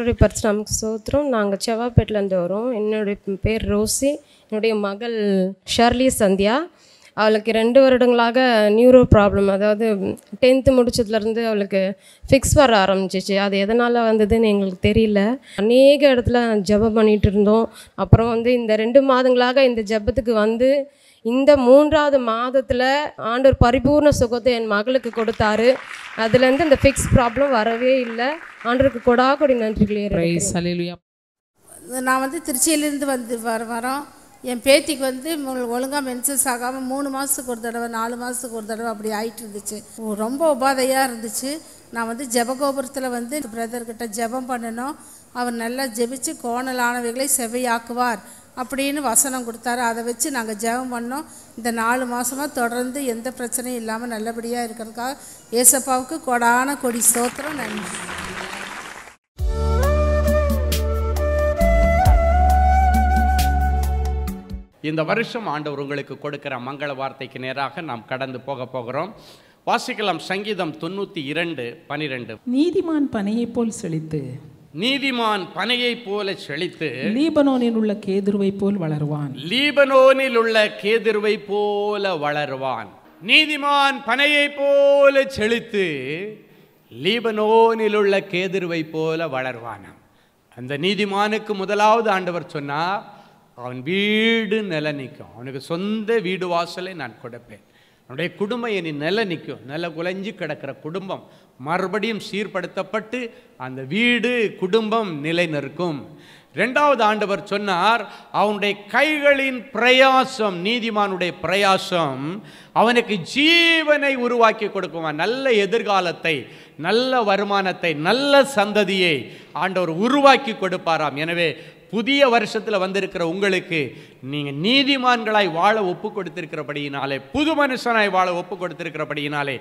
கர்த்தருடைய பரிசுநாமக்கு சோத்திரம் நாங்கள் செவ்வாப்பேட்டிலேருந்து வரோம் என்னுடைய பேர் ரோசி என்னுடைய மகள் ஷர்லி சந்தியா அவளுக்கு ரெண்டு வருடங்களாக நியூரோ ப்ராப்ளம் அதாவது டென்த்து முடிச்சதுலேருந்து அவளுக்கு ஃபிக்ஸ் வர ஆரம்பிச்சிச்சு அது எதனால் வந்ததுன்னு எங்களுக்கு தெரியல அநேக இடத்துல ஜபம் பண்ணிகிட்டு இருந்தோம் அப்புறம் வந்து இந்த ரெண்டு மாதங்களாக இந்த ஜபத்துக்கு வந்து இந்த மூன்றாவது மாதத்தில் ஆண்டவர் பரிபூர்ண சுகத்தை என் மகளுக்கு கொடுத்தாரு அதுலேருந்து இந்த ஃபிக்ஸ் ப்ராப்ளம் வரவே இல்லை ஆண்டருக்கு கொடா கொடி நன்றிகளே நான் வந்து திருச்சியிலேருந்து வந்து வர வரோம் என் பேத்திக்கு வந்து ஒழுங்காக மென்சஸ் ஆகாமல் மூணு மாதத்துக்கு ஒரு தடவை நாலு மாதத்துக்கு ஒரு தடவை அப்படி ஆகிட்டு இருந்துச்சு ரொம்ப உபாதையாக இருந்துச்சு நான் வந்து ஜபகோபுரத்தில் வந்து பிரதர்கிட்ட ஜபம் பண்ணணும் அவர் நல்லா ஜெபிச்சு கோணலானவைகளை செவையாக்குவார் அப்படின்னு வசனம் கொடுத்தாரு அதை வச்சு நாங்கள் ஜெபம் பண்ணோம் இந்த நாலு மாதமாக தொடர்ந்து எந்த பிரச்சனையும் இல்லாமல் நல்லபடியாக இருக்கிறதுக்காக ஏசப்பாவுக்கு கொடான கொடி சோத்திரம் நன்றி இந்த வருஷம் ஆண்டவர் உங்களுக்கு கொடுக்கிற மங்கள வார்த்தைக்கு நேராக நாம் கடந்து போக போகிறோம் வாசிக்கலாம் சங்கீதம் தொண்ணூற்றி இரண்டு பனிரெண்டு நீதிமான் பனையை போல் செழித்து நீதிமான் பனையை போல செழித்து லீபனோனில் உள்ள கேதுருவை போல் வளருவான் லீபனோனில் உள்ள கேதுருவை போல வளருவான் நீதிமான் பனையை போல செழித்து லீபனோனில் உள்ள கேதுருவை போல வளர்வான் அந்த நீதிமானுக்கு முதலாவது ஆண்டவர் சொன்னா அவன் வீடு நில நிற்கும் அவனுக்கு சொந்த வீடு வாசலை நான் கொடுப்பேன் நம்முடைய குடும்பம் இனி நில நிற்கும் நில குலைஞ்சு கிடக்கிற குடும்பம் மறுபடியும் சீர்படுத்தப்பட்டு அந்த வீடு குடும்பம் நிலை நிற்கும் ரெண்டாவது ஆண்டவர் சொன்னார் அவனுடைய கைகளின் பிரயாசம் நீதிமானுடைய பிரயாசம் அவனுக்கு ஜீவனை உருவாக்கி கொடுக்குவான் நல்ல எதிர்காலத்தை நல்ல வருமானத்தை நல்ல சந்ததியை ஆண்டவர் உருவாக்கி கொடுப்பாராம் எனவே புதிய வருஷத்தில் வந்திருக்கிற உங்களுக்கு நீங்கள் நீதிமான்களாய் வாழ ஒப்பு கொடுத்திருக்கிறபடியினாலே புது மனுஷனாய் வாழ ஒப்பு கொடுத்திருக்கிறபடியினாலே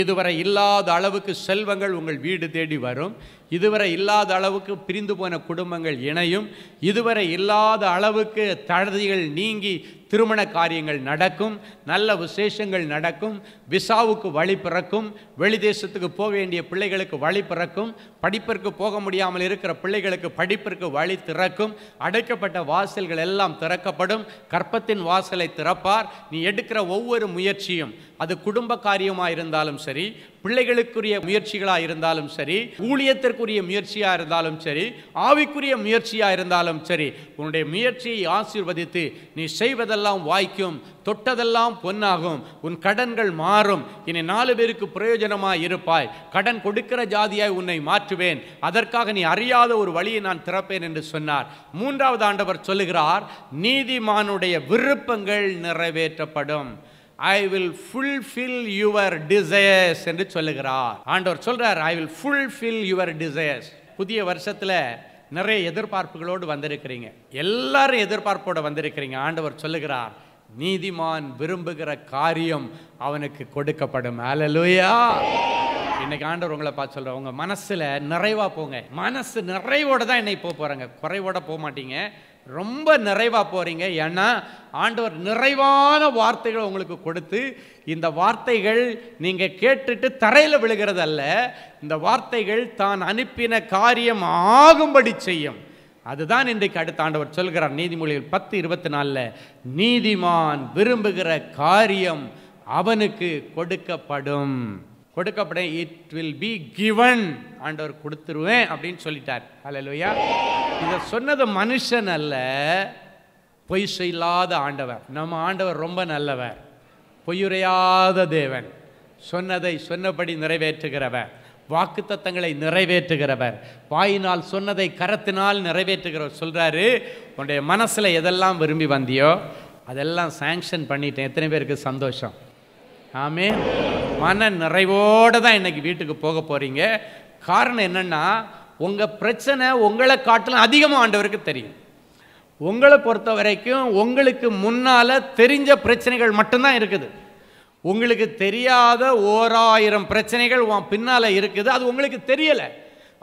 இதுவரை இல்லாத அளவுக்கு செல்வங்கள் உங்கள் வீடு தேடி வரும் இதுவரை இல்லாத அளவுக்கு பிரிந்து போன குடும்பங்கள் இணையும் இதுவரை இல்லாத அளவுக்கு தழுதிகள் நீங்கி திருமண காரியங்கள் நடக்கும் நல்ல விசேஷங்கள் நடக்கும் விசாவுக்கு வழி பிறக்கும் வெளி தேசத்துக்கு போக வேண்டிய பிள்ளைகளுக்கு வழி பிறக்கும் படிப்பிற்கு போக முடியாமல் இருக்கிற பிள்ளைகளுக்கு படிப்பிற்கு வழி திறக்கும் அடைக்கப்பட்ட வாசல்கள் எல்லாம் திறக்கப்படும் கற்பத்தின் வாசலை திறப்பார் நீ எடுக்கிற ஒவ்வொரு முயற்சியும் அது குடும்ப காரியமாக இருந்தாலும் சரி பிள்ளைகளுக்குரிய முயற்சிகளாக இருந்தாலும் சரி ஊழியத்திற்குரிய முயற்சியாக இருந்தாலும் சரி ஆவிக்குரிய முயற்சியாக இருந்தாலும் சரி உன்னுடைய முயற்சியை ஆசீர்வதித்து நீ செய்வதெல்லாம் வாய்க்கும் தொட்டதெல்லாம் பொன்னாகும் உன் கடன்கள் மாறும் இனி நாலு பேருக்கு பிரயோஜனமாக இருப்பாய் கடன் கொடுக்கிற ஜாதியாய் உன்னை மாற்றுவேன் அதற்காக நீ அறியாத ஒரு வழியை நான் திறப்பேன் என்று சொன்னார் மூன்றாவது ஆண்டவர் சொல்லுகிறார் நீதிமானுடைய விருப்பங்கள் நிறைவேற்றப்படும் I will fulfil your desires என்று சொல்லுகிறார் ஆண்டவர் சொல்கிறார் I will fulfil your desires புதிய வருஷத்தில் நிறைய எதிர்பார்ப்புகளோடு வந்திருக்கிறீங்க எல்லாரும் எதிர்பார்ப்போடு வந்திருக்கிறீங்க ஆண்டவர் சொல்லுகிறார் நீதிமான் விரும்புகிற காரியம் அவனுக்கு கொடுக்கப்படும் அலலுயா இன்னைக்கு ஆண்டவர் உங்களை பார்த்து சொல்கிறேன் உங்கள் மனசில் நிறைவாக போங்க மனசு நிறைவோடு தான் என்னை போக போகிறாங்க குறைவோட போக மாட்டீங்க ரொம்ப நிறைவாக போகிறீங்க ஏன்னா ஆண்டவர் நிறைவான வார்த்தைகளை உங்களுக்கு கொடுத்து இந்த வார்த்தைகள் நீங்கள் கேட்டுட்டு தரையில் விழுகிறதல்ல இந்த வார்த்தைகள் தான் அனுப்பின காரியம் ஆகும்படி செய்யும் அதுதான் இன்றைக்கு அடுத்த ஆண்டவர் சொல்கிறார் நீதிமொழிகள் பத்து இருபத்தி நாலில் நீதிமான் விரும்புகிற காரியம் அவனுக்கு கொடுக்கப்படும் கொடுக்கப்படும் இட் வில் பி கிவன் ஆண்டவர் கொடுத்துருவேன் அப்படின்னு சொல்லிட்டார் ஹலோ இதை சொன்னது மனுஷன் அல்ல பொய் சொல்லாத ஆண்டவர் நம்ம ஆண்டவர் ரொம்ப நல்லவர் பொய்யுரையாத தேவன் சொன்னதை சொன்னபடி நிறைவேற்றுகிறவர் வாக்கு தத்தங்களை நிறைவேற்றுகிறவர் வாயினால் சொன்னதை கரத்தினால் நிறைவேற்றுகிறவர் சொல்கிறாரு உன்னுடைய மனசில் எதெல்லாம் விரும்பி வந்தியோ அதெல்லாம் சேங்ஷன் பண்ணிட்டேன் எத்தனை பேருக்கு சந்தோஷம் ஆமே மன நிறைவோடு தான் இன்றைக்கி வீட்டுக்கு போக போகிறீங்க காரணம் என்னென்னா உங்கள் பிரச்சனை உங்களை காட்டிலும் அதிகமாக ஆண்டவருக்கு தெரியும் உங்களை பொறுத்த வரைக்கும் உங்களுக்கு முன்னால் தெரிஞ்ச பிரச்சனைகள் மட்டும்தான் இருக்குது உங்களுக்கு தெரியாத ஓராயிரம் பிரச்சனைகள் உன் பின்னால் இருக்குது அது உங்களுக்கு தெரியலை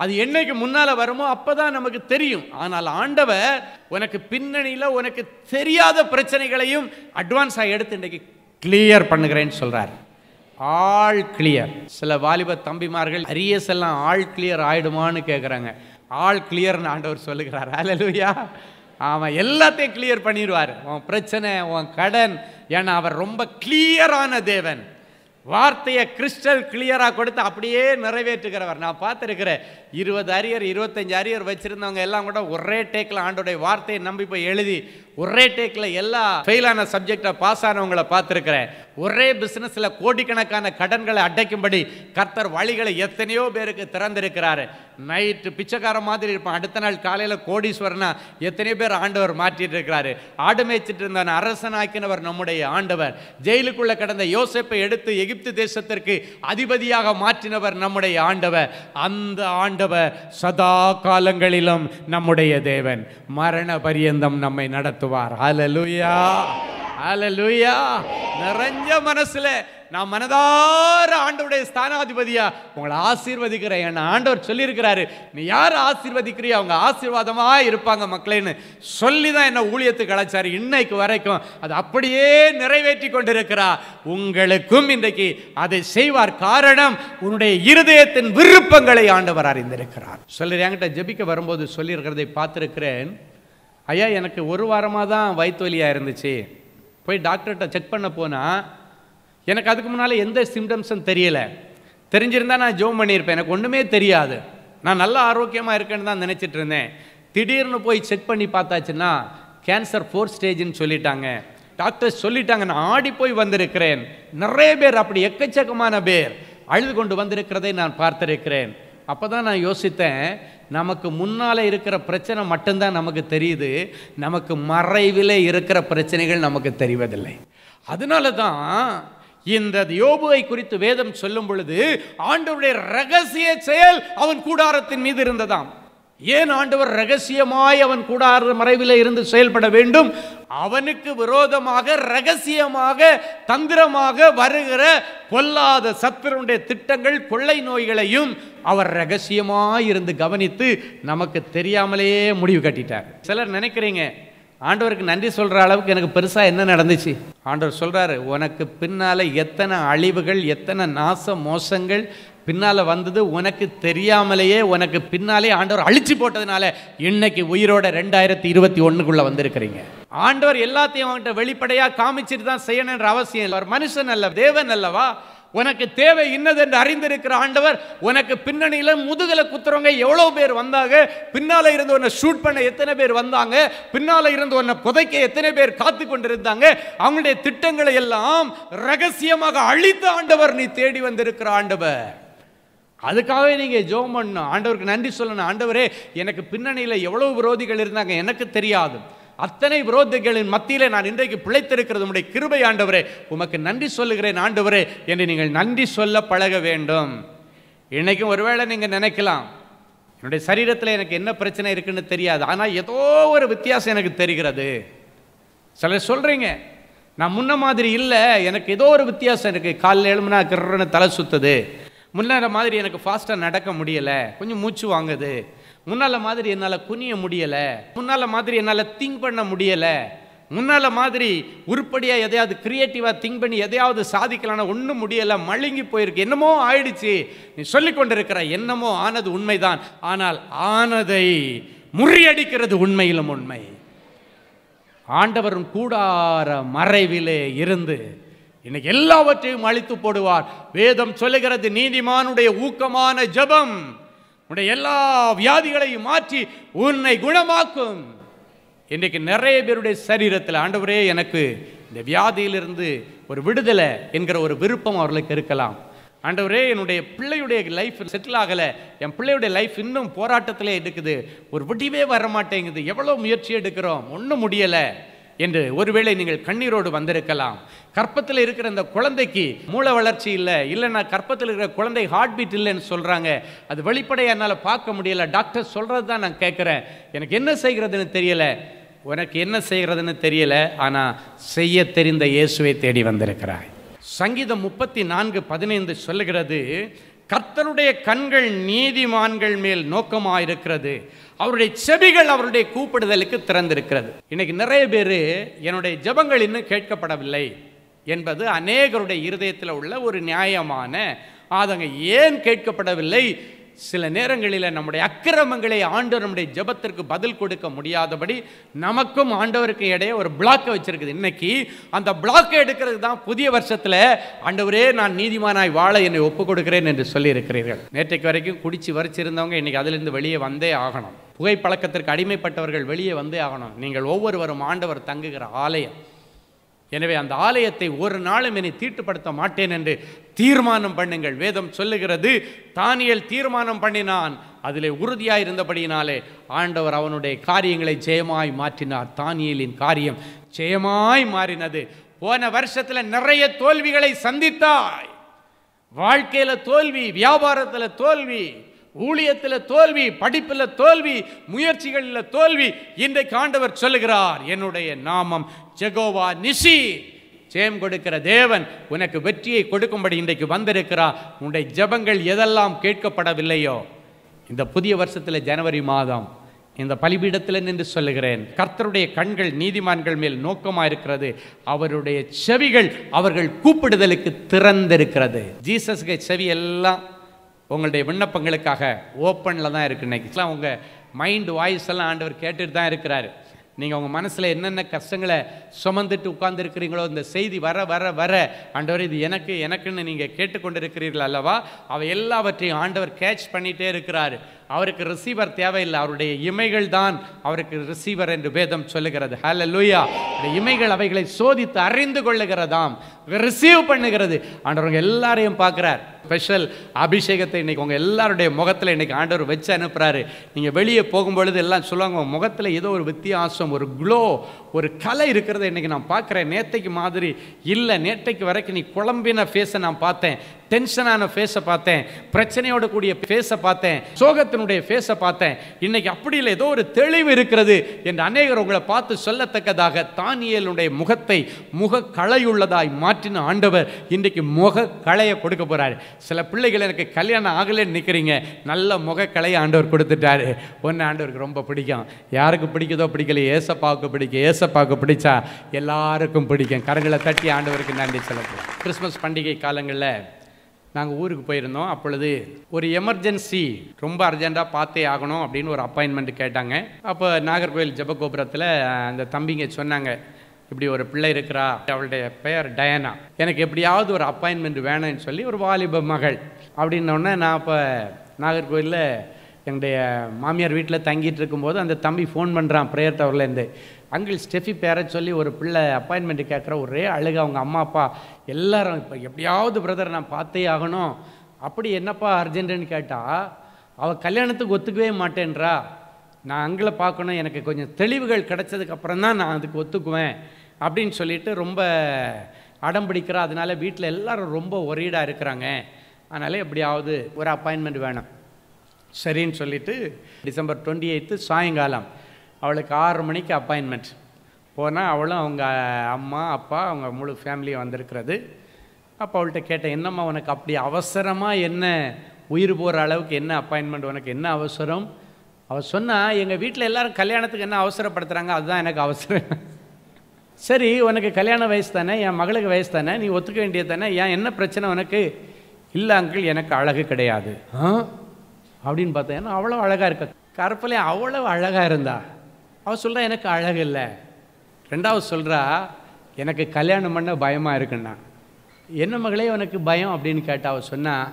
அது என்னைக்கு முன்னால் வருமோ அப்போ தான் நமக்கு தெரியும் ஆனால் ஆண்டவர் உனக்கு பின்னணியில் உனக்கு தெரியாத பிரச்சனைகளையும் அட்வான்ஸாக எடுத்து இன்றைக்கு கிளியர் பண்ணுகிறேன்னு சொல்கிறார் ஆள் கிளியர் சில வாலிப தம்பிமார்கள் அரியஸ் எல்லாம் ஆள் கிளியர் ஆயிடுமான்னு கேட்குறாங்க ஆள் கிளியர்னு ஆண்டவர் சொல்லுகிறார் அலலுயா அவன் எல்லாத்தையும் கிளியர் பண்ணிடுவார் உன் பிரச்சனை உன் கடன் ஏன்னா அவர் ரொம்ப கிளியரான தேவன் வார்த்தையை கிறிஸ்டல் கிளியராக கொடுத்து அப்படியே நிறைவேற்றுகிறவர் நான் பார்த்துருக்கிறேன் இருபது அரியர் இருபத்தஞ்சு அரியர் வச்சுருந்தவங்க எல்லாம் கூட ஒரே டேக்கில் ஆண்டோடைய வார்த்தையை நம்பி போய் எழுதி ஒரே டேக்கில் எல்லா ஃபெயிலான சப்ஜெக்டை பாஸ் ஆனவங்களை பார்த்துருக்குறேன் ஒரே பிஸ்னஸில் கோடிக்கணக்கான கடன்களை அடைக்கும்படி கர்த்தர் வழிகளை எத்தனையோ பேருக்கு திறந்திருக்கிறாரு நைட்டு பிச்சைக்கார மாதிரி இருப்பான் அடுத்த நாள் காலையில் கோடீஸ்வரனா எத்தனையோ பேர் ஆண்டவர் மாற்றிட்டு இருக்கிறாரு ஆடு மேய்ச்சிட்டு இருந்தான் அரசனாக்கினவர் நம்முடைய ஆண்டவர் ஜெயிலுக்குள்ளே கடந்த யோசிப்பை எடுத்து எகிப்து தேசத்திற்கு அதிபதியாக மாற்றினவர் நம்முடைய ஆண்டவர் அந்த ஆண்டவர் சதா காலங்களிலும் நம்முடைய தேவன் மரண பரியந்தம் நம்மை நடத்தும் நடத்துவார் அலலுயா நிறைஞ்ச மனசுல நான் மனதார ஆண்டவுடைய ஸ்தானாதிபதியா உங்களை ஆசீர்வதிக்கிறேன் என் ஆண்டவர் சொல்லியிருக்கிறாரு நீ யார் ஆசீர்வதிக்கிறியா அவங்க ஆசீர்வாதமா இருப்பாங்க மக்களேன்னு சொல்லி தான் என்ன ஊழியத்துக்கு அழைச்சாரு இன்னைக்கு வரைக்கும் அது அப்படியே நிறைவேற்றி கொண்டிருக்கிறா உங்களுக்கும் இன்றைக்கு அதை செய்வார் காரணம் உன்னுடைய இருதயத்தின் விருப்பங்களை ஆண்டவர் அறிந்திருக்கிறார் சொல்லுற என்கிட்ட ஜபிக்க வரும்போது சொல்லியிருக்கிறதை பார்த்துருக்கிறேன் ஐயா எனக்கு ஒரு வாரமாக தான் வயிற்று வலியாக இருந்துச்சு போய் டாக்டர்கிட்ட செக் பண்ண போனால் எனக்கு அதுக்கு முன்னால் எந்த சிம்டம்ஸும் தெரியலை தெரிஞ்சிருந்தால் நான் ஜோம் பண்ணியிருப்பேன் எனக்கு ஒன்றுமே தெரியாது நான் நல்லா ஆரோக்கியமாக இருக்கேன்னு தான் நினச்சிட்டு இருந்தேன் திடீர்னு போய் செக் பண்ணி பார்த்தாச்சுன்னா கேன்சர் ஃபோர் ஸ்டேஜ்னு சொல்லிட்டாங்க டாக்டர்ஸ் சொல்லிட்டாங்க நான் ஆடி போய் வந்திருக்கிறேன் நிறைய பேர் அப்படி எக்கச்சக்கமான பேர் அழுது கொண்டு வந்திருக்கிறதை நான் பார்த்திருக்கிறேன் அப்போ தான் நான் யோசித்தேன் நமக்கு முன்னால் இருக்கிற பிரச்சனை மட்டும்தான் நமக்கு தெரியுது நமக்கு மறைவில் இருக்கிற பிரச்சனைகள் நமக்கு தெரிவதில்லை அதனால தான் இந்த யோபுவை குறித்து வேதம் சொல்லும் பொழுது ஆண்டவருடைய ரகசிய செயல் அவன் கூடாரத்தின் மீது இருந்ததாம் ஏன் ஆண்டவர் ரகசியமாய் அவன் கூடார மறைவில் இருந்து செயல்பட வேண்டும் அவனுக்கு விரோதமாக ரகசியமாக தந்திரமாக வருகிற கொல்லாத சத்துருடைய திட்டங்கள் கொள்ளை நோய்களையும் அவர் ரகசியமாக இருந்து கவனித்து நமக்கு தெரியாமலேயே முடிவு கட்டிட்டார் சிலர் நினைக்கிறீங்க ஆண்டவருக்கு நன்றி சொல்கிற அளவுக்கு எனக்கு பெருசாக என்ன நடந்துச்சு ஆண்டவர் சொல்கிறாரு உனக்கு பின்னால் எத்தனை அழிவுகள் எத்தனை நாச மோசங்கள் பின்னால் வந்தது உனக்கு தெரியாமலேயே உனக்கு பின்னாலே ஆண்டவர் அழிச்சு போட்டதுனால இன்னைக்கு உயிரோட ரெண்டாயிரத்தி இருபத்தி ஒன்றுக்குள்ளே வந்திருக்கிறீங்க ஆண்டவர் எல்லாத்தையும் அவங்ககிட்ட வெளிப்படையாக காமிச்சிட்டு தான் செய்யணுன்ற அவசியம் இல்லை ஒரு மனுஷன் அல்ல தேவன் அல்லவா உனக்கு தேவை இன்னது என்று அறிந்திருக்கிற ஆண்டவர் உனக்கு பின்னணியில் முதுகலை குத்துறவங்க எவ்வளோ பேர் வந்தாங்க பின்னால் இருந்து உன்னை ஷூட் பண்ண எத்தனை பேர் வந்தாங்க பின்னால் இருந்து உன்னை புதைக்க எத்தனை பேர் காத்து கொண்டிருந்தாங்க அவங்களுடைய திட்டங்களை எல்லாம் ரகசியமாக அழித்த ஆண்டவர் நீ தேடி வந்திருக்கிற ஆண்டவர் அதுக்காகவே நீங்கள் ஜோம் பண்ணணும் ஆண்டவருக்கு நன்றி சொல்லணும் ஆண்டவரே எனக்கு பின்னணியில் எவ்வளோ விரோதிகள் இருந்தாங்க எனக்கு தெரியாது அத்தனை விரோதிகளின் மத்தியில் நான் இன்றைக்கு பிழைத்திருக்கிறது உடைய கிருபை ஆண்டவரே உமக்கு நன்றி சொல்லுகிறேன் ஆண்டவரே என்று நீங்கள் நன்றி சொல்ல பழக வேண்டும் இன்றைக்கும் ஒருவேளை நீங்கள் நினைக்கலாம் என்னுடைய சரீரத்தில் எனக்கு என்ன பிரச்சனை இருக்குன்னு தெரியாது ஆனால் ஏதோ ஒரு வித்தியாசம் எனக்கு தெரிகிறது சிலர் சொல்கிறீங்க நான் முன்ன மாதிரி இல்லை எனக்கு ஏதோ ஒரு வித்தியாசம் இருக்குது காலையில் எழுமனா கிரன்னு தலை சுற்றுது முன்னேற மாதிரி எனக்கு ஃபாஸ்ட்டாக நடக்க முடியலை கொஞ்சம் மூச்சு வாங்குது முன்னால் மாதிரி என்னால் குனிய முடியலை முன்னால் மாதிரி என்னால் திங்க் பண்ண முடியலை முன்னால் மாதிரி உருப்படியாக எதையாவது க்ரியேட்டிவாக திங்க் பண்ணி எதையாவது சாதிக்கலான்னா ஒன்றும் முடியலை மழுங்கி போயிருக்கு என்னமோ ஆயிடுச்சு நீ சொல்லி கொண்டிருக்கிற என்னமோ ஆனது உண்மைதான் ஆனால் ஆனதை முறியடிக்கிறது உண்மையிலும் உண்மை ஆண்டவரும் கூடார மறைவிலே இருந்து இன்னைக்கு எல்லாவற்றையும் அழித்து போடுவார் வேதம் சொல்லுகிறது நீதிமானுடைய ஊக்கமான ஜபம் உடைய எல்லா வியாதிகளையும் மாற்றி உன்னை குணமாக்கும் இன்றைக்கு நிறைய பேருடைய சரீரத்தில் ஆண்டவரே எனக்கு இந்த வியாதியிலிருந்து ஒரு விடுதலை என்கிற ஒரு விருப்பம் அவர்களுக்கு இருக்கலாம் ஆண்டவரே என்னுடைய பிள்ளையுடைய லைஃப் செட்டில் ஆகலை என் பிள்ளையுடைய லைஃப் இன்னும் போராட்டத்திலே இருக்குது ஒரு விடிவே வரமாட்டேங்குது எவ்வளோ முயற்சி எடுக்கிறோம் ஒன்றும் முடியலை என்று ஒருவேளை நீங்கள் கண்ணீரோடு வந்திருக்கலாம் கற்பத்தில் இருக்கிற அந்த குழந்தைக்கு மூல வளர்ச்சி இல்லை இல்லைன்னா கற்பத்தில் இருக்கிற குழந்தை ஹார்ட் பீட் இல்லைன்னு சொல்கிறாங்க அது வெளிப்படையாக என்னால் பார்க்க முடியலை டாக்டர் சொல்கிறது தான் நான் கேட்குறேன் எனக்கு என்ன செய்கிறதுன்னு தெரியலை உனக்கு என்ன செய்கிறதுன்னு தெரியலை ஆனால் செய்ய தெரிந்த இயேசுவை தேடி வந்திருக்கிறாய் சங்கீதம் முப்பத்தி நான்கு பதினைந்து சொல்லுகிறது கர்த்தருடைய கண்கள் நீதிமான்கள் மேல் நோக்கமாக இருக்கிறது அவருடைய செவிகள் அவருடைய கூப்பிடுதலுக்கு திறந்திருக்கிறது இன்னைக்கு நிறைய பேர் என்னுடைய ஜபங்கள் இன்னும் கேட்கப்படவில்லை என்பது அநேகருடைய இருதயத்தில் உள்ள ஒரு நியாயமான ஆதங்க ஏன் கேட்கப்படவில்லை சில நேரங்களில் நம்முடைய அக்கிரமங்களை ஆண்டவர் நம்முடைய ஜபத்திற்கு பதில் கொடுக்க முடியாதபடி நமக்கும் ஆண்டவருக்கு இடையே ஒரு பிளாக்கை வச்சுருக்குது இன்னைக்கு அந்த பிளாக்கை எடுக்கிறது தான் புதிய வருஷத்தில் ஆண்டவரே நான் நீதிமானாய் வாழ என்னை ஒப்புக் கொடுக்கிறேன் என்று சொல்லியிருக்கிறீர்கள் நேற்றைக்கு வரைக்கும் குடிச்சு வரைச்சிருந்தவங்க இன்றைக்கி அதிலிருந்து வெளியே வந்தே ஆகணும் புகைப்பழக்கத்திற்கு அடிமைப்பட்டவர்கள் வெளியே வந்தே ஆகணும் நீங்கள் ஒவ்வொருவரும் ஆண்டவர் தங்குகிற ஆலயம் எனவே அந்த ஆலயத்தை ஒரு நாளும் என்னை தீட்டுப்படுத்த மாட்டேன் என்று தீர்மானம் பண்ணுங்கள் வேதம் சொல்லுகிறது தானியல் தீர்மானம் பண்ணினான் அதிலே உறுதியாக இருந்தபடியினாலே ஆண்டவர் அவனுடைய காரியங்களை ஜெயமாய் மாற்றினார் தானியலின் காரியம் ஜெயமாய் மாறினது போன வருஷத்தில் நிறைய தோல்விகளை சந்தித்தாய் வாழ்க்கையில் தோல்வி வியாபாரத்தில் தோல்வி ஊழியத்தில் தோல்வி படிப்பில் தோல்வி முயற்சிகளில் தோல்வி இன்றைக்கு ஆண்டவர் சொல்லுகிறார் என்னுடைய நாமம் ஜெகோவா நிஷி ஜெயம் கொடுக்கிற தேவன் உனக்கு வெற்றியை கொடுக்கும்படி இன்றைக்கு வந்திருக்கிறார் உன்னுடைய ஜபங்கள் எதெல்லாம் கேட்கப்படவில்லையோ இந்த புதிய வருஷத்தில் ஜனவரி மாதம் இந்த பலிபீடத்தில் நின்று சொல்லுகிறேன் கர்த்தருடைய கண்கள் நீதிமான்கள் மேல் நோக்கமாக இருக்கிறது அவருடைய செவிகள் அவர்கள் கூப்பிடுதலுக்கு திறந்திருக்கிறது ஜீசஸ்க செவி எல்லாம் உங்களுடைய விண்ணப்பங்களுக்காக ஓப்பனில் தான் இருக்குது இன்னைக்கு உங்கள் மைண்ட் வாய்ஸ் எல்லாம் ஆண்டவர் கேட்டுட்டு தான் இருக்கிறாரு நீங்கள் உங்கள் மனசில் என்னென்ன கஷ்டங்களை சுமந்துட்டு உட்கார்ந்துருக்கிறீங்களோ இந்த செய்தி வர வர வர ஆண்டவர் இது எனக்கு எனக்குன்னு நீங்கள் கேட்டுக்கொண்டிருக்கிறீர்கள் அல்லவா அவை எல்லாவற்றையும் ஆண்டவர் கேட்ச் பண்ணிகிட்டே இருக்கிறாரு அவருக்கு ரிசீவர் தேவையில்லை அவருடைய இமைகள் தான் அவருக்கு ரிசீவர் என்று வேதம் சொல்லுகிறது ஹல லூயா இமைகள் அவைகளை சோதித்து அறிந்து கொள்ளுகிறதாம் ரிசீவ் பண்ணுகிறது ஆண்டவங்க எல்லாரையும் பார்க்குறார் ஸ்பெஷல் அபிஷேகத்தை இன்றைக்கி உங்கள் எல்லாருடைய முகத்தில் இன்றைக்கி ஆண்டவர் வச்சு அனுப்புகிறாரு நீங்கள் வெளியே போகும்பொழுது எல்லாம் சொல்லுவாங்க உங்கள் முகத்தில் ஏதோ ஒரு வித்தியாசம் ஒரு க்ளோ ஒரு கலை இருக்கிறத இன்றைக்கி நான் பார்க்குறேன் நேற்றைக்கு மாதிரி இல்லை நேற்றைக்கு வரைக்கும் நீ குழம்பின ஃபேஸை நான் பார்த்தேன் டென்ஷனான ஃபேஸை பார்த்தேன் பிரச்சனையோட கூடிய ஃபேஸை பார்த்தேன் சோகத்தினுடைய ஃபேஸை பார்த்தேன் இன்னைக்கு அப்படி இல்லை ஏதோ ஒரு தெளிவு இருக்கிறது என்று அநேகர் உங்களை பார்த்து சொல்லத்தக்கதாக தானியலுடைய முகத்தை முக களையுள்ளதாய் மாற்றின ஆண்டவர் இன்றைக்கு முக களையை கொடுக்க போகிறார் சில பிள்ளைகள் எனக்கு கல்யாணம் ஆகலைன்னு நிற்கிறீங்க நல்ல முக ஆண்டவர் கொடுத்துட்டாரு ஒன்று ஆண்டவருக்கு ரொம்ப பிடிக்கும் யாருக்கு பிடிக்குதோ பிடிக்கல ஏசப்பாவுக்கு பிடிக்கும் ஏசப்பாவுக்கு பிடிச்சா எல்லாருக்கும் பிடிக்கும் கரங்களை தட்டி ஆண்டவருக்கு நன்றி செலுத்தும் கிறிஸ்மஸ் பண்டிகை காலங்களில் நாங்கள் ஊருக்கு போயிருந்தோம் அப்பொழுது ஒரு எமர்ஜென்சி ரொம்ப அர்ஜெண்ட்டாக பார்த்தே ஆகணும் அப்படின்னு ஒரு அப்பாயின்மெண்ட் கேட்டாங்க அப்போ நாகர்கோவில் ஜபகோபுரத்தில் அந்த தம்பிங்க சொன்னாங்க இப்படி ஒரு பிள்ளை இருக்கிறா அவளுடைய பெயர் டயனா எனக்கு எப்படியாவது ஒரு அப்பாயின்மெண்ட் வேணும்னு சொல்லி ஒரு வாலிப மகள் அப்படின்னோடனே நான் இப்போ நாகர்கோவிலில் என்னுடைய மாமியார் வீட்டில் தங்கிட்டு இருக்கும்போது அந்த தம்பி ஃபோன் பண்ணுறான் ப்ரேயர் டவர்லேருந்து அங்கிள் ஸ்டெஃபி பேரை சொல்லி ஒரு பிள்ளை அப்பாயின்மெண்ட் கேட்குற ஒரே அழுக அவங்க அம்மா அப்பா எல்லாரும் இப்போ எப்படியாவது பிரதர் நான் பார்த்தே ஆகணும் அப்படி என்னப்பா அர்ஜென்ட்டுன்னு கேட்டால் அவள் கல்யாணத்துக்கு ஒத்துக்கவே மாட்டேன்றா நான் அங்கே பார்க்கணும் எனக்கு கொஞ்சம் தெளிவுகள் கிடச்சதுக்கப்புறம் தான் நான் அதுக்கு ஒத்துக்குவேன் அப்படின்னு சொல்லிட்டு ரொம்ப அடம் பிடிக்கிறா அதனால் வீட்டில் எல்லோரும் ரொம்ப ஒரீடாக இருக்கிறாங்க அதனால் எப்படியாவது ஒரு அப்பாயின்மெண்ட் வேணும் சரின்னு சொல்லிவிட்டு டிசம்பர் டுவெண்ட்டி எய்த்து சாயங்காலம் அவளுக்கு ஆறு மணிக்கு அப்பாயின்மெண்ட் போனால் அவளும் அவங்க அம்மா அப்பா அவங்க முழு ஃபேமிலியும் வந்திருக்கிறது அப்போ அவள்கிட்ட கேட்டேன் என்னம்மா உனக்கு அப்படி அவசரமாக என்ன உயிர் போகிற அளவுக்கு என்ன அப்பாயின்மெண்ட் உனக்கு என்ன அவசரம் அவள் சொன்னால் எங்கள் வீட்டில் எல்லோரும் கல்யாணத்துக்கு என்ன அவசரப்படுத்துகிறாங்க அதுதான் எனக்கு அவசரம் சரி உனக்கு கல்யாண வயசு தானே என் மகளுக்கு வயசு தானே நீ ஒத்துக்க வேண்டியது தானே ஏன் என்ன பிரச்சனை உனக்கு இல்லை அங்கிள் எனக்கு அழகு கிடையாது ஆ அப்படின்னு பார்த்தேன் ஏன்னா அவ்வளோ அழகாக இருக்க கருப்பிலே அவ்வளோ அழகாக இருந்தா அவள் சொல்கிறா எனக்கு அழகு இல்லை ரெண்டாவது சொல்கிறா எனக்கு கல்யாணம் பண்ண பயமாக இருக்குன்னா என்ன மகளே உனக்கு பயம் அப்படின்னு கேட்டால் அவள் சொன்னால்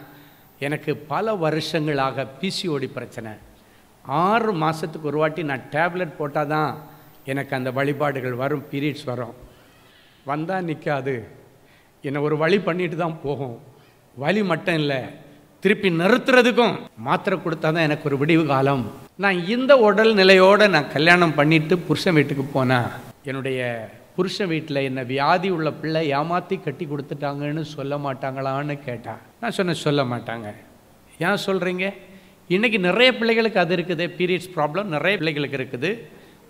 எனக்கு பல வருஷங்களாக பிசிஓடி பிரச்சனை ஆறு மாதத்துக்கு ஒரு வாட்டி நான் டேப்லெட் போட்டால் தான் எனக்கு அந்த வழிபாடுகள் வரும் பீரியட்ஸ் வரும் வந்தால் நிற்காது என்னை ஒரு வழி பண்ணிட்டு தான் போகும் வழி மட்டும் இல்லை திருப்பி நிறுத்துறதுக்கும் மாத்திரை கொடுத்தா தான் எனக்கு ஒரு விடிவு காலம் நான் இந்த உடல் நிலையோடு நான் கல்யாணம் பண்ணிவிட்டு புருஷன் வீட்டுக்கு போனால் என்னுடைய புருஷன் வீட்டில் என்ன வியாதி உள்ள பிள்ளை ஏமாற்றி கட்டி கொடுத்துட்டாங்கன்னு சொல்ல மாட்டாங்களான்னு கேட்டான் நான் சொன்னேன் சொல்ல மாட்டாங்க ஏன் சொல்கிறீங்க இன்றைக்கி நிறைய பிள்ளைகளுக்கு அது இருக்குது பீரியட்ஸ் ப்ராப்ளம் நிறைய பிள்ளைகளுக்கு இருக்குது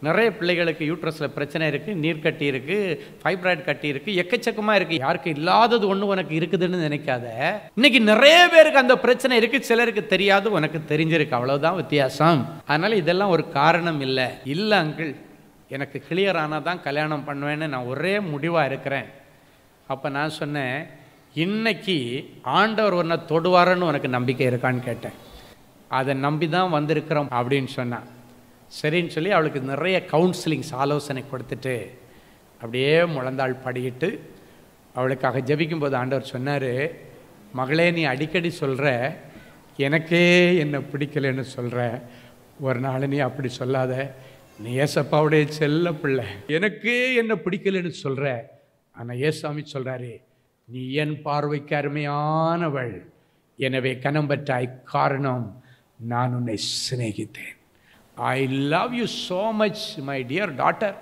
நிறைய பிள்ளைகளுக்கு யூட்ரஸில் பிரச்சனை இருக்குது நீர் கட்டி இருக்குது ஃபைப்ராய்டு கட்டி இருக்குது எக்கச்சக்கமாக இருக்குது யாருக்கு இல்லாதது ஒன்று உனக்கு இருக்குதுன்னு நினைக்காத இன்னைக்கு நிறைய பேருக்கு அந்த பிரச்சனை இருக்குது சிலருக்கு தெரியாது உனக்கு தெரிஞ்சிருக்கு அவ்வளோதான் வித்தியாசம் அதனால் இதெல்லாம் ஒரு காரணம் இல்லை இல்லை அங்கிள் எனக்கு கிளியர் ஆனால் தான் கல்யாணம் பண்ணுவேன்னு நான் ஒரே முடிவாக இருக்கிறேன் அப்போ நான் சொன்னேன் இன்னைக்கு ஆண்டவர் ஒன்றை தொடுவாரன்னு உனக்கு நம்பிக்கை இருக்கான்னு கேட்டேன் அதை நம்பி தான் வந்திருக்கிறோம் அப்படின்னு சொன்னான் சரின்னு சொல்லி அவளுக்கு நிறைய கவுன்சிலிங்ஸ் ஆலோசனை கொடுத்துட்டு அப்படியே முழந்தாள் படிக்கிட்டு அவளுக்காக ஜபிக்கும்போது ஆண்டவர் சொன்னார் மகளே நீ அடிக்கடி சொல்கிற எனக்கே என்னை பிடிக்கலன்னு சொல்கிற ஒரு நாள் நீ அப்படி சொல்லாத நீ ஏசப்பாவுடைய செல்ல பிள்ளை எனக்கே என்னை பிடிக்கலன்னு சொல்கிற ஆனால் ஏசாமி சொல்கிறாரு நீ என் பார்வைக்கு அருமையானவள் எனவே கனம் பெற்றாய் காரணம் நான் உன்னை சிநேகித்தேன் I love you so much my dear daughter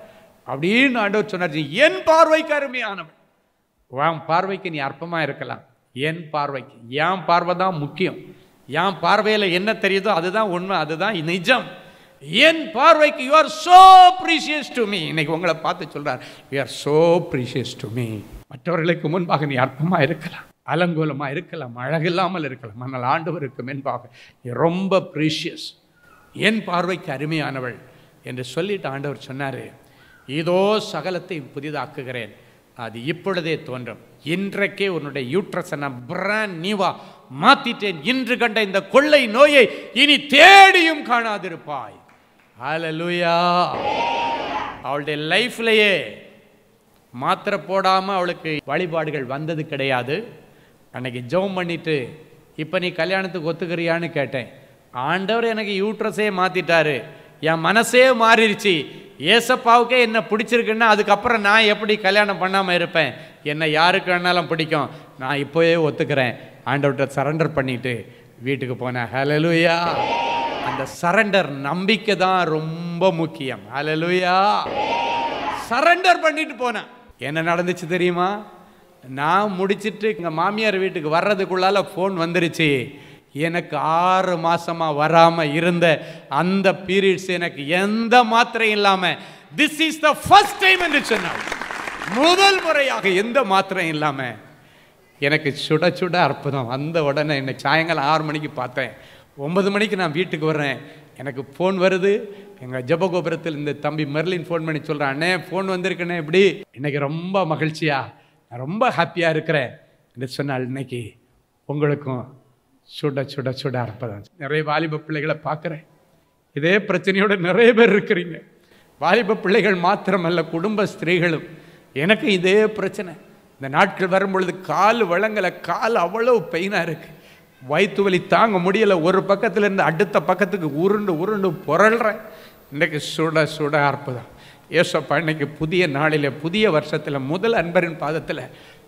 அப்படின்னு ஆண்டவர் சொன்னார் என் பார்வைக்கு அருமையானவன் உன் பார்வைக்கு நீ அற்பமாக இருக்கலாம் என் பார்வைக்கு என் பார்வை தான் முக்கியம் என் பார்வையில் என்ன தெரியுதோ அதுதான் உண்மை அதுதான் நிஜம் என் பார்வைக்கு you are so precious to me இன்னைக்கு உங்களை பார்த்து சொல்கிறார் you are so precious to me மற்றவர்களுக்கு முன்பாக நீ அற்பமாக இருக்கலாம் அலங்கோலமாக இருக்கலாம் அழகில்லாமல் இருக்கலாம் ஆனால் ஆண்டவருக்கு முன்பாக ரொம்ப ப்ரீஷியஸ் என் பார்வைக்கு அருமையானவள் என்று சொல்லிட்டு ஆண்டவர் சொன்னார் இதோ சகலத்தை புதிதாக்குகிறேன் அது இப்பொழுதே தோன்றும் இன்றைக்கே உன்னுடைய யூட்ரஸை நான் பிராண்ட் நீவா மாத்திட்டேன் இன்று கண்ட இந்த கொள்ளை நோயை இனி தேடியும் காணாதிருப்பாய் ஹalleluya அவளுடைய லைஃப்லேயே மாத்திரை போடாமல் அவளுக்கு வழிபாடுகள் வந்தது கிடையாது அன்னைக்கு ஜெபம் பண்ணிட்டு இப்போ நீ கல்யாணத்துக்கு ஒத்துக்கிறியான்னு கேட்டேன் ஆண்டவர் எனக்கு யூட்ரஸே மாற்றிட்டாரு என் மனசே மாறிடுச்சு ஏசப்பாவுக்கே என்ன பிடிச்சிருக்குன்னா அதுக்கப்புறம் நான் எப்படி கல்யாணம் பண்ணாமல் இருப்பேன் என்னை யாருக்கு வேணாலும் பிடிக்கும் நான் இப்போயே ஒத்துக்கிறேன் ஆண்டவர்கிட்ட சரண்டர் பண்ணிட்டு வீட்டுக்கு போனேன் ஹலலுயா அந்த சரண்டர் நம்பிக்கை தான் ரொம்ப முக்கியம் ஹலலுயா சரண்டர் பண்ணிட்டு போனேன் என்ன நடந்துச்சு தெரியுமா நான் முடிச்சுட்டு எங்கள் மாமியார் வீட்டுக்கு வர்றதுக்குள்ளால ஃபோன் வந்துருச்சு எனக்கு ஆறு மாதமாக வராமல் இருந்த அந்த பீரியட்ஸ் எனக்கு எந்த மாத்திரையும் இல்லாமல் this is the first time என்று சொன்னால் முதல் முறையாக எந்த மாத்திரையும் இல்லாமல் எனக்கு சுட சுட அற்புதம் வந்த உடனே என்னை சாயங்காலம் ஆறு மணிக்கு பார்த்தேன் ஒன்பது மணிக்கு நான் வீட்டுக்கு வர்றேன் எனக்கு ஃபோன் வருது எங்கள் ஜபகோபுரத்தில் இந்த தம்பி மெர்லின் ஃபோன் பண்ணி சொல்கிறேன் அண்ணே ஃபோன் வந்திருக்கண்ணே இப்படி இன்றைக்கி ரொம்ப மகிழ்ச்சியாக நான் ரொம்ப ஹாப்பியாக இருக்கிறேன் என்று சொன்னால் இன்னைக்கு உங்களுக்கும் சுட சுட சுட அரைப்பதான் நிறைய வாலிப பிள்ளைகளை பார்க்குறேன் இதே பிரச்சனையோட நிறைய பேர் இருக்கிறீங்க வாலிப பிள்ளைகள் மாத்திரமல்ல குடும்ப ஸ்திரீகளும் எனக்கு இதே பிரச்சனை இந்த நாட்கள் வரும்பொழுது கால் வழங்கலை கால் அவ்வளோ பெயினாக இருக்குது வயிற்று வலி தாங்க முடியலை ஒரு பக்கத்துலேருந்து அடுத்த பக்கத்துக்கு உருண்டு உருண்டு புரள்கிறேன் இன்றைக்கி சுட சுட அற்புதம் ஏசப்பா இன்னைக்கு புதிய நாளில் புதிய வருஷத்தில் முதல் அன்பரின் பாதத்தில்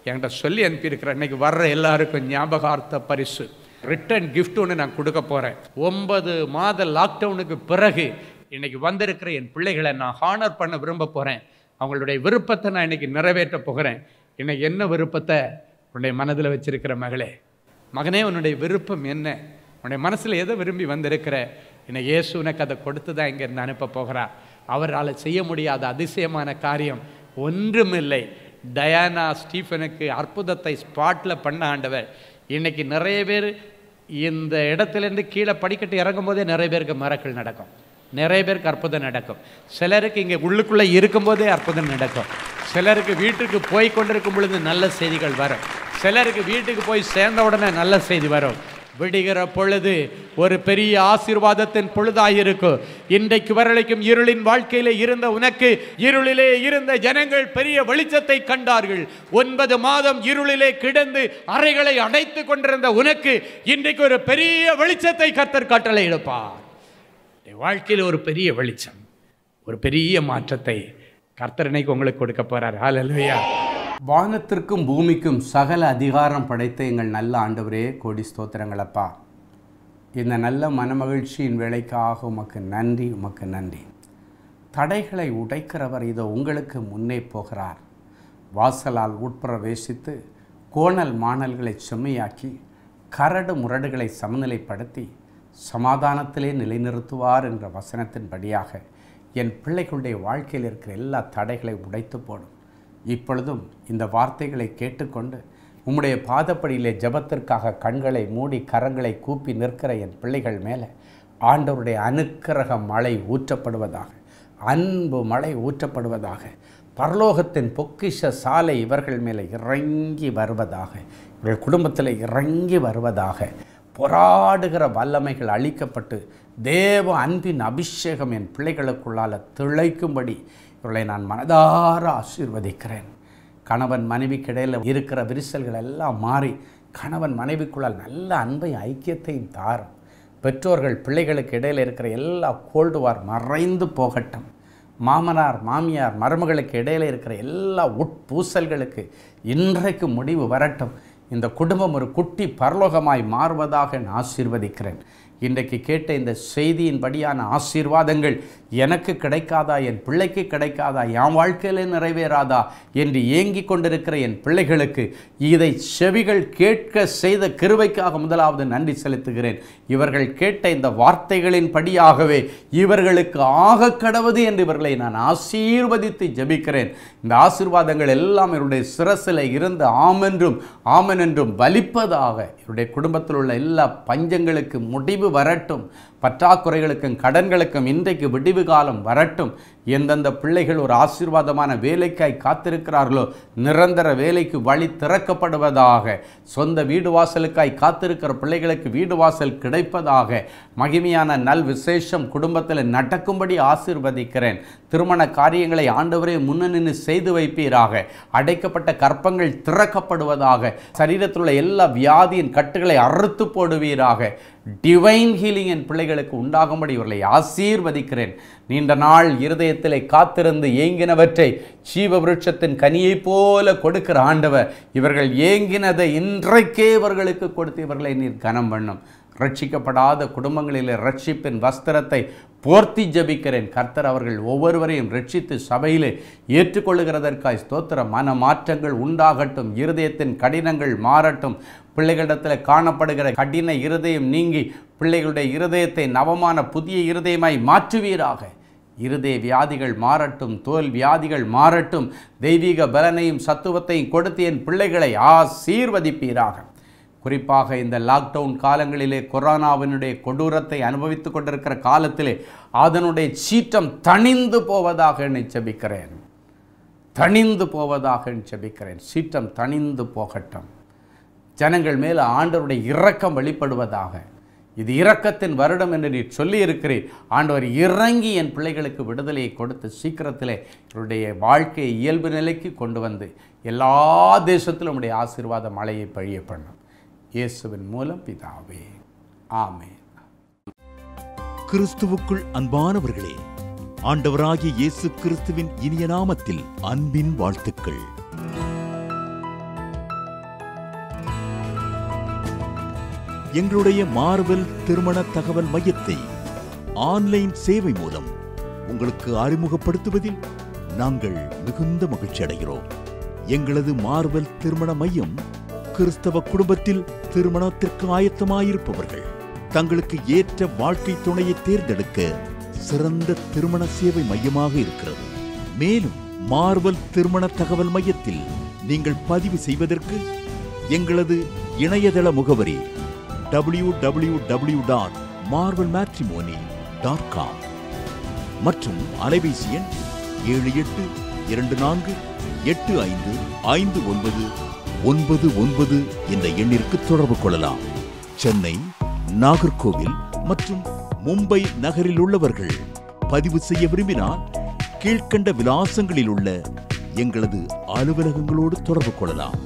என்கிட்ட சொல்லி அனுப்பியிருக்கிறேன் இன்றைக்கி வர்ற எல்லாருக்கும் ஞாபகார்த்த பரிசு ரிட்டர்ன் கிஃப்ட் ஒன்று நான் கொடுக்க போகிறேன் ஒன்பது மாத லாக்டவுனுக்கு பிறகு இன்றைக்கி வந்திருக்கிற என் பிள்ளைகளை நான் ஹானர் பண்ண விரும்ப போகிறேன் அவங்களுடைய விருப்பத்தை நான் இன்றைக்கி நிறைவேற்ற போகிறேன் என்னை என்ன விருப்பத்தை உன்னுடைய மனதில் வச்சுருக்கிற மகளே மகனே உன்னுடைய விருப்பம் என்ன உன்னுடைய மனசில் எதை விரும்பி வந்திருக்கிற என்னை இயேசு உனக்கு அதை கொடுத்து தான் இங்கேருந்து அனுப்ப போகிறா அவரால் செய்ய முடியாத அதிசயமான காரியம் ஒன்றுமில்லை டயானா ஸ்டீஃபனுக்கு அற்புதத்தை ஸ்பாட்டில் பண்ண ஆண்டவர் இன்றைக்கி நிறைய பேர் இந்த இடத்துலேருந்து கீழே படிக்கட்டு இறங்கும்போதே நிறைய பேருக்கு மரக்கள் நடக்கும் நிறைய பேருக்கு அற்புதம் நடக்கும் சிலருக்கு இங்கே உள்ளுக்குள்ளே இருக்கும்போதே அற்புதம் நடக்கும் சிலருக்கு வீட்டுக்கு போய் கொண்டிருக்கும் பொழுது நல்ல செய்திகள் வரும் சிலருக்கு வீட்டுக்கு போய் சேர்ந்த உடனே நல்ல செய்தி வரும் விடுகிற பொழுது ஒரு பெரிய ஆசீர்வாதத்தின் பொழுதாயிருக்கும் இன்றைக்கு வரலைக்கும் இருளின் வாழ்க்கையில இருந்த உனக்கு இருளிலே இருந்த ஜனங்கள் பெரிய வெளிச்சத்தை கண்டார்கள் ஒன்பது மாதம் இருளிலே கிடந்து அறைகளை அடைத்து கொண்டிருந்த உனக்கு இன்றைக்கு ஒரு பெரிய வெளிச்சத்தை கத்தர் கட்டளை எடுப்பார் வாழ்க்கையில் ஒரு பெரிய வெளிச்சம் ஒரு பெரிய மாற்றத்தை கர்த்தரனைக்கு உங்களுக்கு கொடுக்க போறார் அல்வையா வானத்திற்கும் பூமிக்கும் சகல அதிகாரம் படைத்த எங்கள் நல்ல ஆண்டவரே கோடி ஸ்தோத்திரங்களப்பா இந்த நல்ல மனமகிழ்ச்சியின் வேலைக்காக உமக்கு நன்றி உமக்கு நன்றி தடைகளை உடைக்கிறவர் இதோ உங்களுக்கு முன்னே போகிறார் வாசலால் உட்பிரவேசித்து கோணல் மாணல்களை செம்மையாக்கி கரடு முரடுகளை சமநிலைப்படுத்தி சமாதானத்திலே நிலைநிறுத்துவார் என்ற வசனத்தின்படியாக என் பிள்ளைகளுடைய வாழ்க்கையில் இருக்கிற எல்லா தடைகளை உடைத்து போடும் இப்பொழுதும் இந்த வார்த்தைகளை கேட்டுக்கொண்டு உம்முடைய பாதப்படியிலே ஜபத்திற்காக கண்களை மூடி கரங்களை கூப்பி நிற்கிற என் பிள்ளைகள் மேலே ஆண்டவருடைய அனுக்கிரக மழை ஊற்றப்படுவதாக அன்பு மழை ஊற்றப்படுவதாக பரலோகத்தின் பொக்கிஷ சாலை இவர்கள் மேலே இறங்கி வருவதாக இவர்கள் குடும்பத்தில் இறங்கி வருவதாக போராடுகிற வல்லமைகள் அளிக்கப்பட்டு தேவ அன்பின் அபிஷேகம் என் பிள்ளைகளுக்குள்ளால் திளைக்கும்படி இவர்களை நான் மனதார ஆசீர்வதிக்கிறேன் கணவன் மனைவிக்கு இடையில் இருக்கிற விரிசல்கள் எல்லாம் மாறி கணவன் மனைவிக்குள்ளால் நல்ல அன்பை ஐக்கியத்தையும் தாரும் பெற்றோர்கள் பிள்ளைகளுக்கு இடையில் இருக்கிற எல்லா கோல்டுவார் மறைந்து போகட்டும் மாமனார் மாமியார் மருமகளுக்கு இடையில் இருக்கிற எல்லா உட்பூசல்களுக்கு இன்றைக்கு முடிவு வரட்டும் இந்த குடும்பம் ஒரு குட்டி பரலோகமாய் மாறுவதாக நான் ஆசீர்வதிக்கிறேன் இன்றைக்கு கேட்ட இந்த செய்தியின்படியான ஆசீர்வாதங்கள் எனக்கு கிடைக்காதா என் பிள்ளைக்கு கிடைக்காதா என் வாழ்க்கையிலே நிறைவேறாதா என்று ஏங்கி கொண்டிருக்கிற என் பிள்ளைகளுக்கு இதை செவிகள் கேட்க செய்த கிருவைக்காக முதலாவது நன்றி செலுத்துகிறேன் இவர்கள் கேட்ட இந்த வார்த்தைகளின் படியாகவே இவர்களுக்கு ஆக கடவுது என்று இவர்களை நான் ஆசீர்வதித்து ஜபிக்கிறேன் இந்த ஆசீர்வாதங்கள் எல்லாம் இவருடைய சிரசில் இருந்து ஆமென்றும் ஆமன் என்றும் வலிப்பதாக இவருடைய குடும்பத்தில் உள்ள எல்லா பஞ்சங்களுக்கு முடிவு வரட்டும் பற்றாக்குறைகளுக்கும் கடன்களுக்கும் இன்றைக்கு விடிவு காலம் வரட்டும் எந்தெந்த பிள்ளைகள் ஒரு ஆசீர்வாதமான வேலைக்காய் காத்திருக்கிறார்களோ நிரந்தர வேலைக்கு வழி திறக்கப்படுவதாக சொந்த வீடு வாசலுக்காய் காத்திருக்கிற பிள்ளைகளுக்கு வீடு வாசல் கிடைப்பதாக மகிமையான நல் விசேஷம் குடும்பத்தில் நடக்கும்படி ஆசீர்வதிக்கிறேன் திருமண காரியங்களை ஆண்டவரே முன்னணி செய்து வைப்பீராக அடைக்கப்பட்ட கற்பங்கள் திறக்கப்படுவதாக சரீரத்தில் உள்ள எல்லா வியாதியின் கட்டுகளை அறுத்து போடுவீராக டிவைன் ஹீலிங் என் பிள்ளைகளுக்கு உண்டாகும்படி இவர்களை ஆசீர்வதிக்கிறேன் நீண்ட நாள் இருதயத்திலே காத்திருந்து ஏங்கினவற்றை சீவ விருட்சத்தின் கனியை போல கொடுக்கிற ஆண்டவர் இவர்கள் ஏங்கினதை இன்றைக்கே இவர்களுக்கு கொடுத்து இவர்களை நீர் கனம் பண்ணும் ரட்சிக்கப்படாத குடும்பங்களிலே ரட்சிப்பின் வஸ்திரத்தை போர்த்தி ஜபிக்கிறேன் கர்த்தர் அவர்கள் ஒவ்வொருவரையும் ரட்சித்து சபையிலே ஏற்றுக்கொள்ளுகிறதற்காய் ஸ்தோத்திர மன மாற்றங்கள் உண்டாகட்டும் இருதயத்தின் கடினங்கள் மாறட்டும் பிள்ளைகளிடத்தில் காணப்படுகிற கடின இருதயம் நீங்கி பிள்ளைகளுடைய இருதயத்தை நவமான புதிய இருதயமாய் மாற்றுவீராக இருதய வியாதிகள் மாறட்டும் தோல் வியாதிகள் மாறட்டும் தெய்வீக பலனையும் சத்துவத்தையும் கொடுத்து என் பிள்ளைகளை ஆசீர்வதிப்பீராக குறிப்பாக இந்த லாக்டவுன் காலங்களிலே கொரோனாவினுடைய கொடூரத்தை அனுபவித்துக் கொண்டிருக்கிற காலத்திலே அதனுடைய சீற்றம் தணிந்து போவதாக நிச்சபிக்கிறேன் தணிந்து போவதாக நிச்சபிக்கிறேன் சீற்றம் தணிந்து போகட்டும் ஜனங்கள் மேல் ஆண்டவருடைய இரக்கம் வெளிப்படுவதாக இது இரக்கத்தின் வருடம் என்று நீ சொல்லியிருக்கிறேன் ஆண்டவர் இறங்கி என் பிள்ளைகளுக்கு விடுதலையை கொடுத்து சீக்கிரத்தில் என்னுடைய வாழ்க்கையை இயல்பு நிலைக்கு கொண்டு வந்து எல்லா தேசத்திலும் உடைய ஆசீர்வாத மழையை பழிய பண்ணும் இயேசுவின் மூலம் பிதாவே ஆமே கிறிஸ்துவுக்குள் அன்பானவர்களே ஆண்டவராகிய இயேசு கிறிஸ்துவின் இனிய நாமத்தில் அன்பின் வாழ்த்துக்கள் எங்களுடைய மார்வெல் திருமண தகவல் மையத்தை ஆன்லைன் சேவை மூலம் உங்களுக்கு அறிமுகப்படுத்துவதில் நாங்கள் மிகுந்த மகிழ்ச்சி அடைகிறோம் எங்களது மார்வெல் திருமண மையம் கிறிஸ்தவ குடும்பத்தில் திருமணத்திற்கு ஆயத்தமாயிருப்பவர்கள் தங்களுக்கு ஏற்ற வாழ்க்கை துணையை தேர்ந்தெடுக்க சிறந்த திருமண சேவை மையமாக இருக்கிறது மேலும் மார்வல் திருமண தகவல் மையத்தில் நீங்கள் பதிவு செய்வதற்கு எங்களது இணையதள முகவரி W W W dot Marvel matrimony dot com மற்றும் அலைபேசி எண் ஏழு எட்டு இரண்டு நான்கு எட்டு ஐந்து ஐந்து ஒன்பது ஒன்பது ஒன்பது என்ற எண்ணிற்கு தொடர்பு கொள்ளலாம் சென்னை நாகர்கோவில் மற்றும் மும்பை நகரில் உள்ளவர்கள் பதிவு செய்ய விரும்பினால் கீழ்கண்ட விலாசங்களில் உள்ள எங்களது அலுவலகங்களோடு தொடர்பு கொள்ளலாம்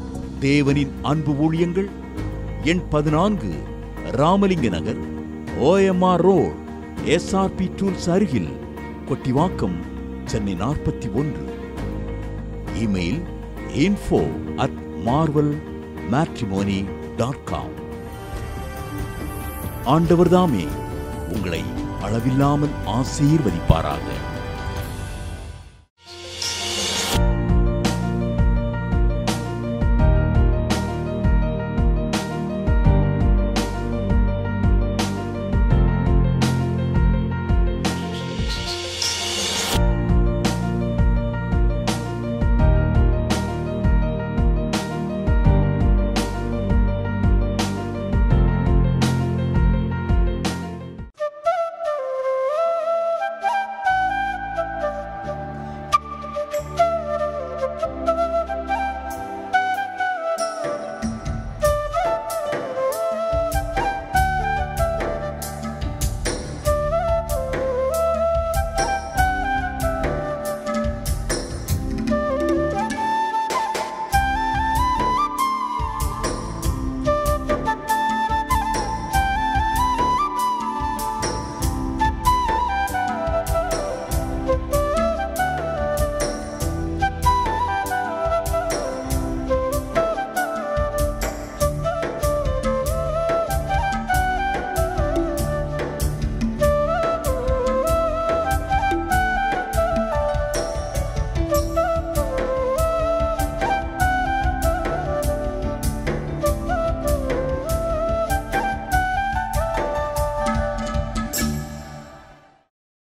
தேவனின் அன்பு ஊழியங்கள் எண் பதினான்கு Ramalinga Nagar OMR road SRP tools அருகில் கொட்டிவாக்கம் சென்னை நாற்பத்தி ஒன்று email info at Marvel matrimony dot com ஆண்டவர் தாமே உங்களை அளவில்லாமல் ஆசீர்வதிப்பாராக